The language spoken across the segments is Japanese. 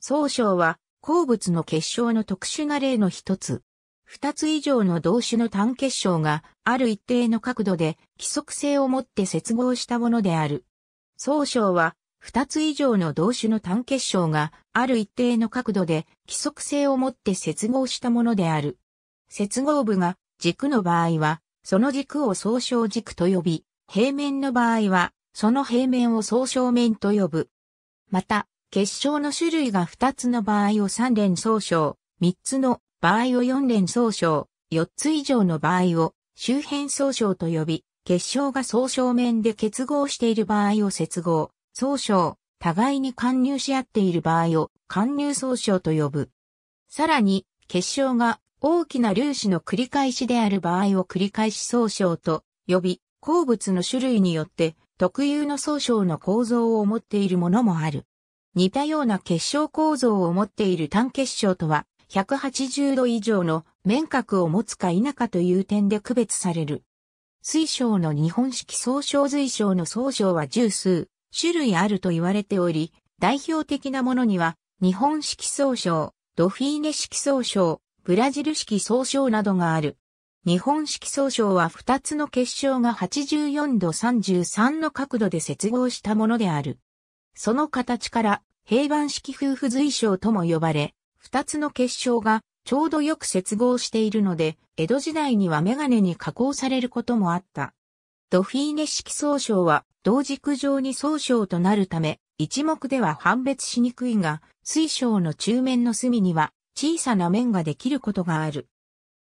総称は、鉱物の結晶の特殊な例の一つ。二つ以上の同種の単結晶が、ある一定の角度で、規則性をもって接合したものである。総称は、二つ以上の同種の単結晶が、ある一定の角度で、規則性をもって接合したものである。接合部が、軸の場合は、その軸を総称軸と呼び、平面の場合は、その平面を総称面と呼ぶ。また、結晶の種類が2つの場合を3連総称、3つの場合を4連総称、4つ以上の場合を周辺総称と呼び、結晶が総称面で結合している場合を接合、総称、互いに貫入し合っている場合を貫入総称と呼ぶ。さらに、結晶が大きな粒子の繰り返しである場合を繰り返し総称と呼び、鉱物の種類によって特有の総称の構造を持っているものもある。似たような結晶構造を持っている単結晶とは、180度以上の面角を持つか否かという点で区別される。水晶の日本式総称水晶の総称は十数種類あると言われており、代表的なものには、日本式総称、ドフィーネ式総称、ブラジル式総称などがある。日本式総称は2つの結晶が84度33の角度で接合したものである。その形から平板式夫婦随章とも呼ばれ、二つの結晶がちょうどよく接合しているので、江戸時代にはメガネに加工されることもあった。ドフィーネ式総称は同軸上に総称となるため、一目では判別しにくいが、水晶の中面の隅には小さな面ができることがある。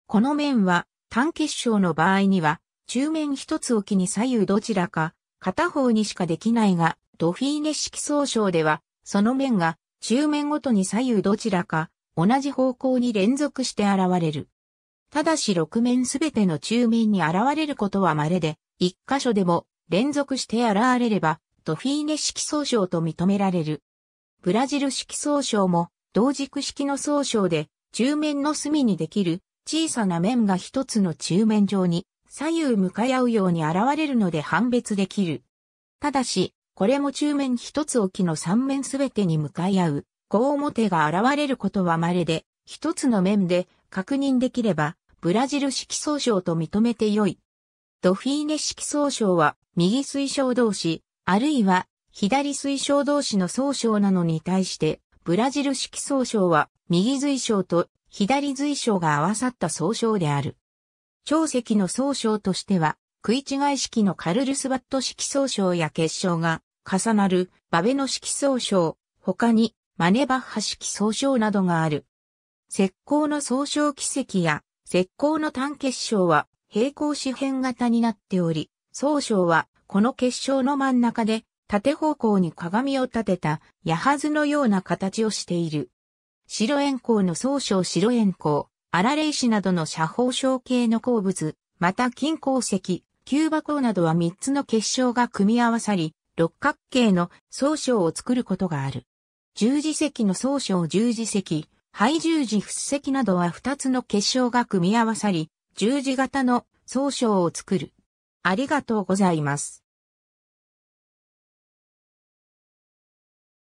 この面は単結晶の場合には、中面一つ置きに左右どちらか、片方にしかできないが、ドフィーネ式総称ではその面が中面ごとに左右どちらか同じ方向に連続して現れる。ただし6面すべての中面に現れることは稀で、1箇所でも連続して現れればドフィーネ式総称と認められる。ブラジル式総称も同軸式の総称で中面の隅にできる小さな面が一つの中面上に左右向かい合うように現れるので判別できる。ただし、これも中面一つ置きの三面すべてに向かい合う、こう表が現れることは稀で、一つの面で確認できれば、ブラジル式総称と認めてよい。ドフィーネ式総称は、右水晶同士、あるいは、左水晶同士の総称なのに対して、ブラジル式総称は、右水晶と左水晶が合わさった総称である。長石の総称としては、食い違い式のカルルスバット式総称や結晶が重なるバベノ式総称、他にマネバッハ式総称などがある。石膏の総称奇跡や石膏の単結晶は平行四辺型になっており、総称はこの結晶の真ん中で縦方向に鏡を立てた矢はのような形をしている。白円光の総称白円光、荒霊石などの斜方小系の鉱物、また金鉱石、キューバ鉱などは3つの結晶が組み合わさり、六角形の総称を作ることがある。十字石の総称十字石、肺十字仏石などは二つの結晶が組み合わさり、十字型の総称を作る。ありがとうございます。